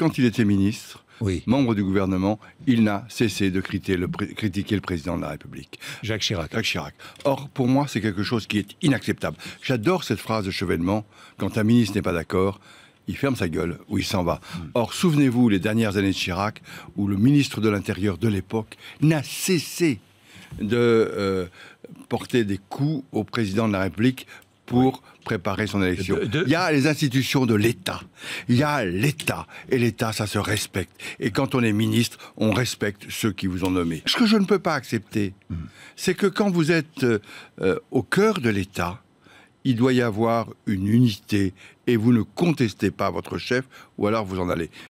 quand il était ministre, oui. membre du gouvernement, il n'a cessé de critiquer le, critiquer le, président de la République. Jacques Chirac. Jacques Chirac. Or, pour moi, c'est quelque chose qui est inacceptable. J'adore cette phrase de Chevènement, quand un ministre n'est pas d'accord, il ferme sa gueule ou il s'en va. Hmm. Or, souvenez-vous les dernières années de Chirac, où le ministre de l'Intérieur de l'époque n'a cessé de euh, porter des coups au président de la République pour préparer son élection. Il y a les institutions de l'État. Il y a l'État. Et l'État, ça se respecte. Et quand on est ministre, on respecte ceux qui vous ont nommé. Ce que je ne peux pas accepter, hmm. c'est que quand vous êtes euh, euh, au cœur de l'État, il doit y avoir une unité et vous ne contestez pas votre chef ou alors vous en allez.